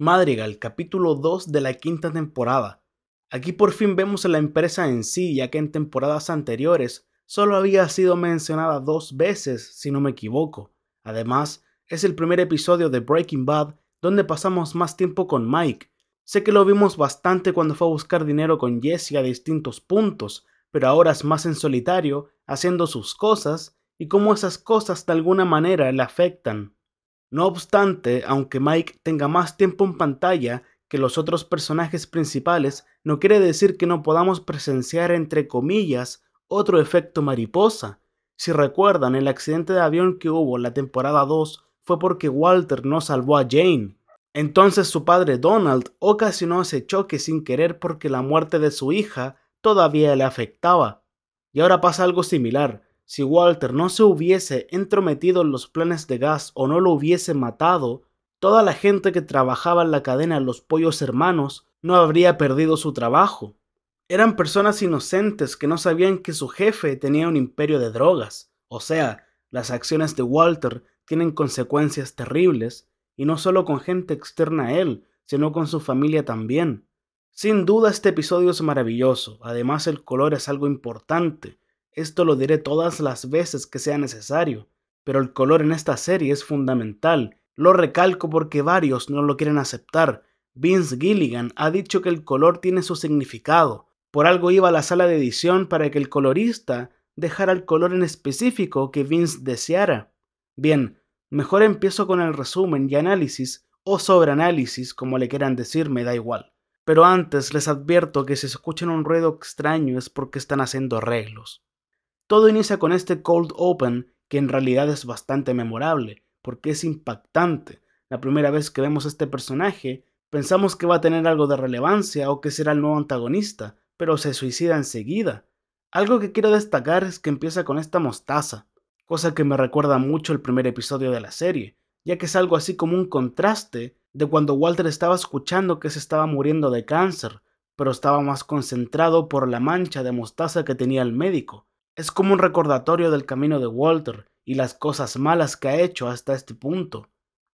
Madrigal, capítulo 2 de la quinta temporada. Aquí por fin vemos a la empresa en sí, ya que en temporadas anteriores solo había sido mencionada dos veces, si no me equivoco. Además, es el primer episodio de Breaking Bad donde pasamos más tiempo con Mike. Sé que lo vimos bastante cuando fue a buscar dinero con Jesse a distintos puntos, pero ahora es más en solitario, haciendo sus cosas y cómo esas cosas de alguna manera le afectan. No obstante, aunque Mike tenga más tiempo en pantalla que los otros personajes principales, no quiere decir que no podamos presenciar, entre comillas, otro efecto mariposa. Si recuerdan, el accidente de avión que hubo en la temporada 2 fue porque Walter no salvó a Jane. Entonces su padre Donald ocasionó ese choque sin querer porque la muerte de su hija todavía le afectaba. Y ahora pasa algo similar. Si Walter no se hubiese entrometido en los planes de Gas o no lo hubiese matado, toda la gente que trabajaba en la cadena Los Pollos Hermanos no habría perdido su trabajo. Eran personas inocentes que no sabían que su jefe tenía un imperio de drogas, o sea, las acciones de Walter tienen consecuencias terribles, y no solo con gente externa a él, sino con su familia también. Sin duda este episodio es maravilloso, además el color es algo importante, esto lo diré todas las veces que sea necesario, pero el color en esta serie es fundamental. Lo recalco porque varios no lo quieren aceptar. Vince Gilligan ha dicho que el color tiene su significado. Por algo iba a la sala de edición para que el colorista dejara el color en específico que Vince deseara. Bien, mejor empiezo con el resumen y análisis o sobreanálisis, como le quieran decir, me da igual. Pero antes les advierto que si se escuchan un ruido extraño es porque están haciendo arreglos. Todo inicia con este cold open que en realidad es bastante memorable, porque es impactante. La primera vez que vemos este personaje, pensamos que va a tener algo de relevancia o que será el nuevo antagonista, pero se suicida enseguida. Algo que quiero destacar es que empieza con esta mostaza, cosa que me recuerda mucho el primer episodio de la serie, ya que es algo así como un contraste de cuando Walter estaba escuchando que se estaba muriendo de cáncer, pero estaba más concentrado por la mancha de mostaza que tenía el médico. Es como un recordatorio del camino de Walter y las cosas malas que ha hecho hasta este punto.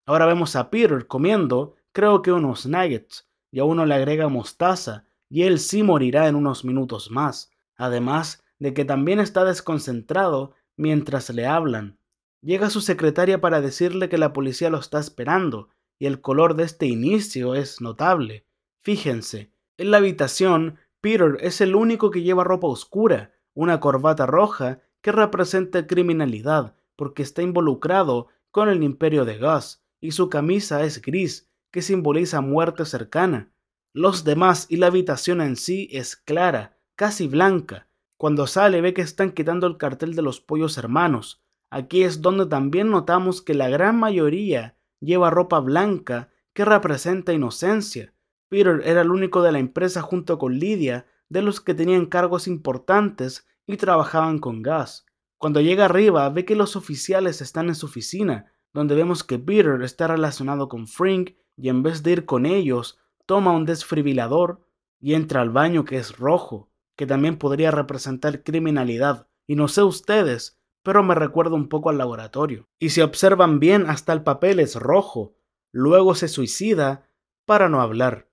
Ahora vemos a Peter comiendo, creo que unos nuggets, y a uno le agrega mostaza, y él sí morirá en unos minutos más, además de que también está desconcentrado mientras le hablan. Llega su secretaria para decirle que la policía lo está esperando, y el color de este inicio es notable. Fíjense, en la habitación, Peter es el único que lleva ropa oscura, una corbata roja que representa criminalidad porque está involucrado con el imperio de Gus, y su camisa es gris, que simboliza muerte cercana. Los demás y la habitación en sí es clara, casi blanca. Cuando sale ve que están quitando el cartel de los pollos hermanos. Aquí es donde también notamos que la gran mayoría lleva ropa blanca que representa inocencia. Peter era el único de la empresa junto con Lydia de los que tenían cargos importantes y trabajaban con gas. Cuando llega arriba ve que los oficiales están en su oficina, donde vemos que Peter está relacionado con Frink y en vez de ir con ellos, toma un desfibrilador y entra al baño que es rojo, que también podría representar criminalidad, y no sé ustedes, pero me recuerda un poco al laboratorio. Y si observan bien, hasta el papel es rojo, luego se suicida para no hablar.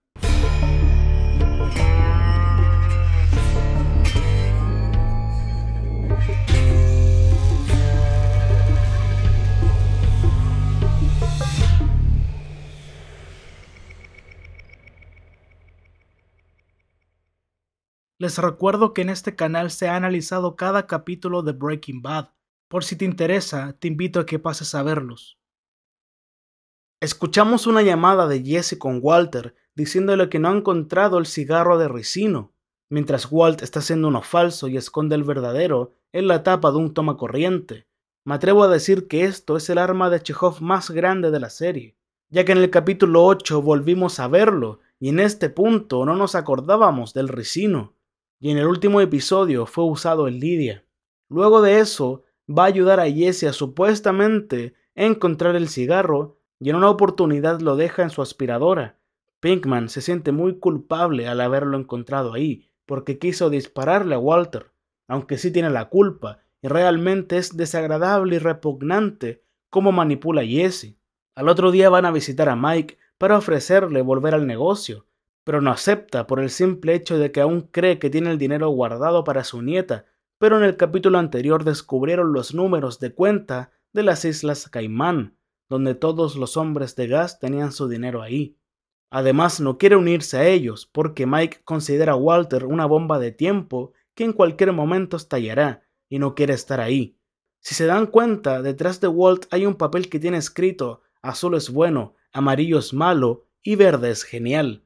Les recuerdo que en este canal se ha analizado cada capítulo de Breaking Bad. Por si te interesa, te invito a que pases a verlos. Escuchamos una llamada de Jesse con Walter diciéndole que no ha encontrado el cigarro de Ricino. Mientras Walt está haciendo uno falso y esconde el verdadero en la tapa de un toma corriente. Me atrevo a decir que esto es el arma de Chekhov más grande de la serie, ya que en el capítulo 8 volvimos a verlo y en este punto no nos acordábamos del Ricino y en el último episodio fue usado en Lidia. Luego de eso, va a ayudar a Jesse a supuestamente encontrar el cigarro y en una oportunidad lo deja en su aspiradora. Pinkman se siente muy culpable al haberlo encontrado ahí, porque quiso dispararle a Walter, aunque sí tiene la culpa, y realmente es desagradable y repugnante cómo manipula a Jesse. Al otro día van a visitar a Mike para ofrecerle volver al negocio, pero no acepta por el simple hecho de que aún cree que tiene el dinero guardado para su nieta, pero en el capítulo anterior descubrieron los números de cuenta de las Islas Caimán, donde todos los hombres de gas tenían su dinero ahí. Además, no quiere unirse a ellos porque Mike considera a Walter una bomba de tiempo que en cualquier momento estallará y no quiere estar ahí. Si se dan cuenta, detrás de Walt hay un papel que tiene escrito azul es bueno, amarillo es malo y verde es genial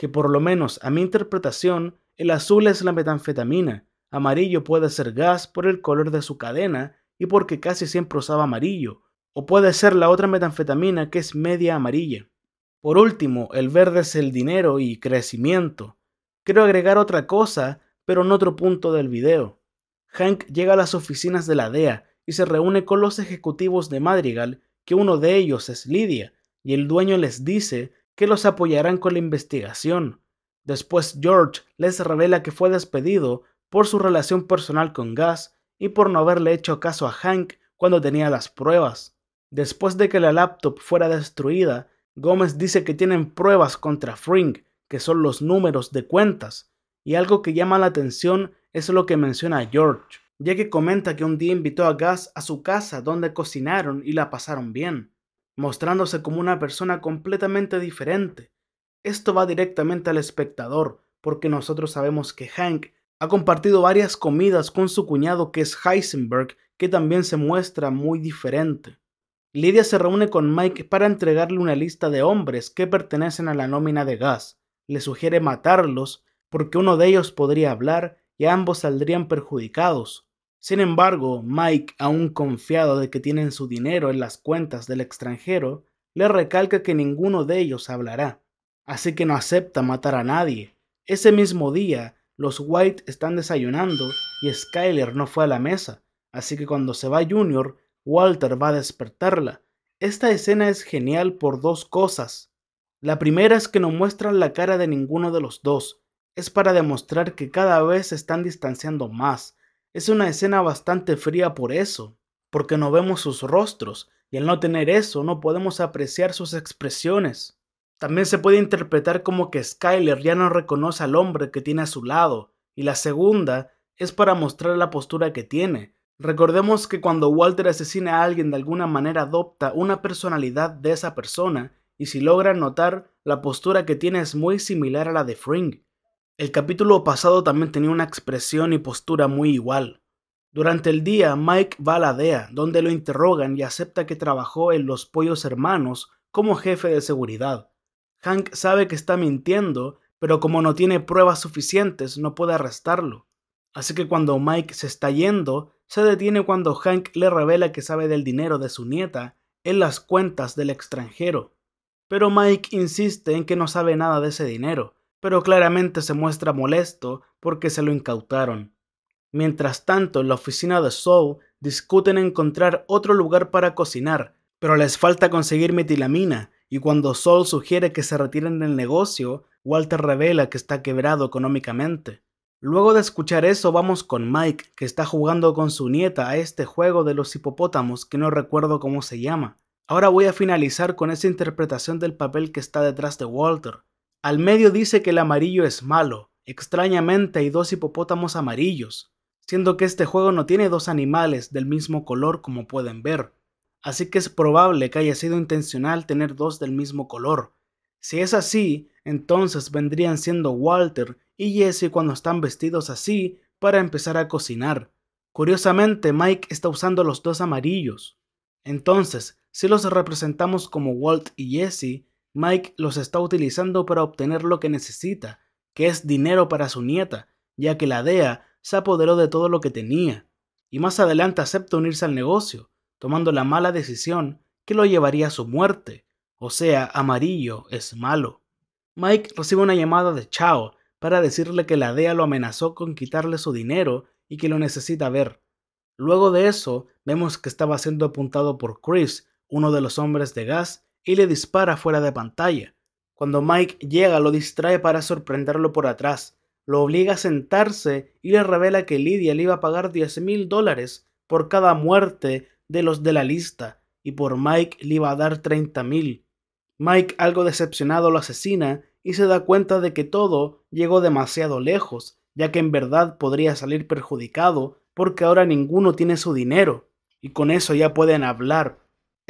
que por lo menos a mi interpretación el azul es la metanfetamina, amarillo puede ser gas por el color de su cadena y porque casi siempre usaba amarillo, o puede ser la otra metanfetamina que es media amarilla. Por último, el verde es el dinero y crecimiento. Quiero agregar otra cosa, pero en otro punto del video. Hank llega a las oficinas de la DEA y se reúne con los ejecutivos de Madrigal, que uno de ellos es Lidia, y el dueño les dice que los apoyarán con la investigación. Después George les revela que fue despedido por su relación personal con Gas y por no haberle hecho caso a Hank cuando tenía las pruebas. Después de que la laptop fuera destruida, Gómez dice que tienen pruebas contra Fring, que son los números de cuentas, y algo que llama la atención es lo que menciona George, ya que comenta que un día invitó a Gas a su casa donde cocinaron y la pasaron bien mostrándose como una persona completamente diferente. Esto va directamente al espectador, porque nosotros sabemos que Hank ha compartido varias comidas con su cuñado que es Heisenberg, que también se muestra muy diferente. Lydia se reúne con Mike para entregarle una lista de hombres que pertenecen a la nómina de Gas. Le sugiere matarlos porque uno de ellos podría hablar y ambos saldrían perjudicados. Sin embargo, Mike, aún confiado de que tienen su dinero en las cuentas del extranjero, le recalca que ninguno de ellos hablará, así que no acepta matar a nadie. Ese mismo día, los White están desayunando y Skyler no fue a la mesa, así que cuando se va Junior, Walter va a despertarla. Esta escena es genial por dos cosas. La primera es que no muestran la cara de ninguno de los dos, es para demostrar que cada vez se están distanciando más, es una escena bastante fría por eso, porque no vemos sus rostros, y al no tener eso no podemos apreciar sus expresiones. También se puede interpretar como que Skyler ya no reconoce al hombre que tiene a su lado, y la segunda es para mostrar la postura que tiene. Recordemos que cuando Walter asesina a alguien de alguna manera adopta una personalidad de esa persona, y si logran notar, la postura que tiene es muy similar a la de Fring. El capítulo pasado también tenía una expresión y postura muy igual. Durante el día, Mike va a la DEA, donde lo interrogan y acepta que trabajó en Los Pollos Hermanos como jefe de seguridad. Hank sabe que está mintiendo, pero como no tiene pruebas suficientes, no puede arrestarlo. Así que cuando Mike se está yendo, se detiene cuando Hank le revela que sabe del dinero de su nieta en las cuentas del extranjero. Pero Mike insiste en que no sabe nada de ese dinero, pero claramente se muestra molesto porque se lo incautaron. Mientras tanto, en la oficina de Soul discuten encontrar otro lugar para cocinar, pero les falta conseguir metilamina, y cuando Soul sugiere que se retiren del negocio, Walter revela que está quebrado económicamente. Luego de escuchar eso vamos con Mike, que está jugando con su nieta a este juego de los hipopótamos que no recuerdo cómo se llama. Ahora voy a finalizar con esa interpretación del papel que está detrás de Walter, al medio dice que el amarillo es malo. Extrañamente hay dos hipopótamos amarillos, siendo que este juego no tiene dos animales del mismo color como pueden ver. Así que es probable que haya sido intencional tener dos del mismo color. Si es así, entonces vendrían siendo Walter y Jesse cuando están vestidos así para empezar a cocinar. Curiosamente, Mike está usando los dos amarillos. Entonces, si los representamos como Walt y Jesse, Mike los está utilizando para obtener lo que necesita, que es dinero para su nieta, ya que la DEA se apoderó de todo lo que tenía, y más adelante acepta unirse al negocio, tomando la mala decisión que lo llevaría a su muerte, o sea, amarillo es malo. Mike recibe una llamada de Chao para decirle que la DEA lo amenazó con quitarle su dinero y que lo necesita ver. Luego de eso, vemos que estaba siendo apuntado por Chris, uno de los hombres de gas, y le dispara fuera de pantalla. Cuando Mike llega lo distrae para sorprenderlo por atrás, lo obliga a sentarse y le revela que Lydia le iba a pagar 10 mil dólares por cada muerte de los de la lista y por Mike le iba a dar 30 mil. Mike, algo decepcionado, lo asesina y se da cuenta de que todo llegó demasiado lejos, ya que en verdad podría salir perjudicado porque ahora ninguno tiene su dinero, y con eso ya pueden hablar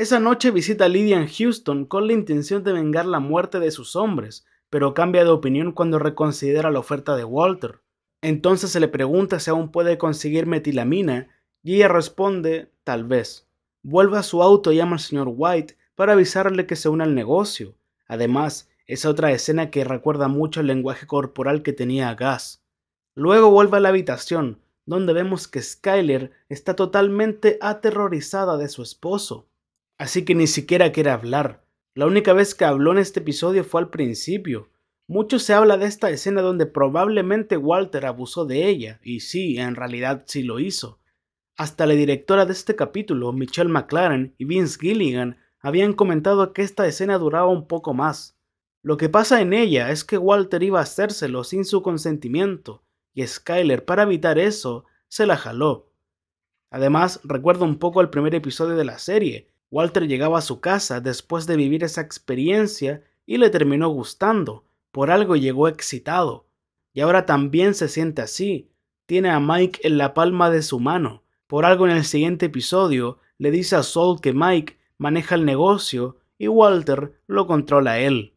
esa noche visita a Lydia en Houston con la intención de vengar la muerte de sus hombres, pero cambia de opinión cuando reconsidera la oferta de Walter. Entonces se le pregunta si aún puede conseguir metilamina y ella responde tal vez. Vuelve a su auto y llama al señor White para avisarle que se une al negocio. Además, es otra escena que recuerda mucho el lenguaje corporal que tenía Gas. Luego vuelve a la habitación, donde vemos que Skyler está totalmente aterrorizada de su esposo así que ni siquiera quiere hablar. La única vez que habló en este episodio fue al principio. Mucho se habla de esta escena donde probablemente Walter abusó de ella, y sí, en realidad sí lo hizo. Hasta la directora de este capítulo, Michelle McLaren y Vince Gilligan, habían comentado que esta escena duraba un poco más. Lo que pasa en ella es que Walter iba a hacérselo sin su consentimiento, y Skyler, para evitar eso, se la jaló. Además, recuerdo un poco al primer episodio de la serie, Walter llegaba a su casa después de vivir esa experiencia y le terminó gustando, por algo llegó excitado, y ahora también se siente así, tiene a Mike en la palma de su mano, por algo en el siguiente episodio le dice a Sol que Mike maneja el negocio y Walter lo controla a él.